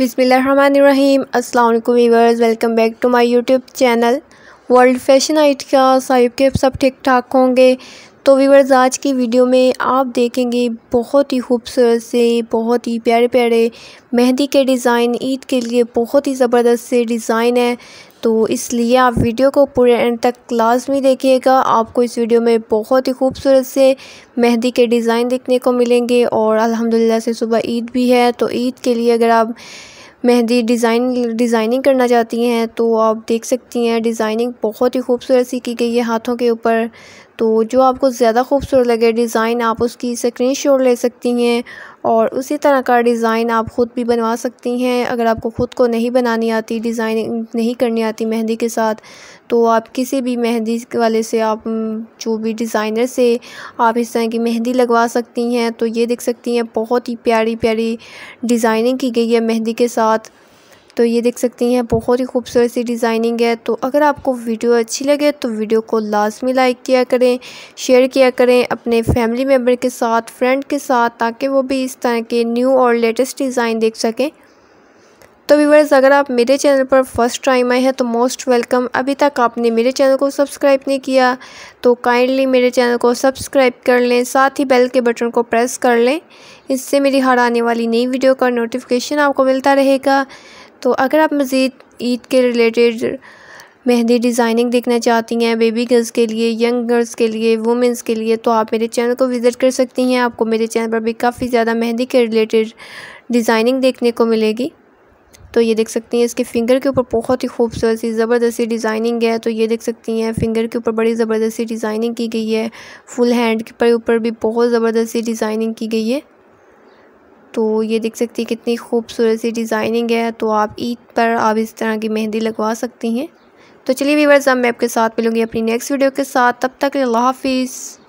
बिसमीम अल्लाम viewers welcome back to my YouTube channel world fashion आइट का साहिब के सब ठीक ठाक होंगे तो व्यूवर्स आज की वीडियो में आप देखेंगे बहुत ही खूबसूरत से बहुत ही प्यारे प्यारे मेहंदी के डिज़ाइन ईद के लिए बहुत ही ज़बरदस्त से डिज़ाइन है तो इसलिए आप वीडियो को पूरे एंड तक क्लास में देखिएगा आपको इस वीडियो में बहुत ही खूबसूरत से मेहंदी के डिज़ाइन देखने को मिलेंगे और अलहमदिल्ला से सुबह ईद भी है तो ईद के लिए अगर आप मेहंदी डिज़ाइन डिज़ाइनिंग करना चाहती हैं तो आप देख सकती हैं डिज़ाइनिंग बहुत ही खूबसूरत सी की गई है हाथों के ऊपर तो जो आपको ज़्यादा खूबसूरत लगे डिज़ाइन आप उसकी स्क्रीन शॉट ले सकती हैं और उसी तरह का डिज़ाइन आप ख़ुद भी बनवा सकती हैं अगर आपको ख़ुद को नहीं बनानी आती डिज़ाइनिंग नहीं करनी आती मेहंदी के साथ तो आप किसी भी मेहंदी वाले से आप जो भी डिज़ाइनर से आप इस तरह की मेहंदी लगवा सकती हैं तो ये देख सकती हैं बहुत ही प्यारी प्यारी डिज़ाइनिंग की गई है मेहंदी के साथ तो ये देख सकती हैं बहुत ही खूबसूरत सी डिज़ाइनिंग है तो अगर आपको वीडियो अच्छी लगे तो वीडियो को लास्ट में लाइक किया करें शेयर किया करें अपने फैमिली मेम्बर के साथ फ्रेंड के साथ ताकि वो भी इस तरह के न्यू और लेटेस्ट डिज़ाइन देख सकें तो व्यूवर्स अगर आप मेरे चैनल पर फर्स्ट टाइम आए हैं तो मोस्ट वेलकम अभी तक आपने मेरे चैनल को सब्सक्राइब नहीं किया तो काइंडली मेरे चैनल को सब्सक्राइब कर लें साथ ही बेल के बटन को प्रेस कर लें इससे मेरी हर आने वाली नई वीडियो का नोटिफिकेशन आपको मिलता रहेगा तो अगर आप मज़ीद ईद के रिलेटेड मेहंदी डिज़ाइनिंग देखना चाहती हैं बेबी गर्ल्स के लिए यंग गर्ल्स के लिए वुमेंस के लिए तो आप मेरे चैनल को विज़िट कर सकती हैं आपको मेरे चैनल पर भी काफ़ी ज़्यादा मेहंदी के रिलेटेड डिज़ाइनिंग देखने को मिलेगी तो ये देख सकती हैं इसके फिंगर के ऊपर बहुत ही खूबसूरत सी ज़बरदस्ती डिज़ाइनिंग है तो ये देख सकती हैं फिंगर के ऊपर बड़ी ज़बरदस्ती डिज़ाइनिंग की गई है फुल हैंड के ऊपर भी बहुत ज़बरदस्ती डिज़ाइनिंग की गई है तो ये देख सकती है कितनी खूबसूरत सी डिज़ाइनिंग है तो आप ईद पर आप इस तरह की मेहंदी लगवा सकती हैं तो चलिए वीवर्स अब मैं आपके साथ मिलूँगी अपनी नेक्स्ट वीडियो के साथ तब तक अल्लाह हाफिज़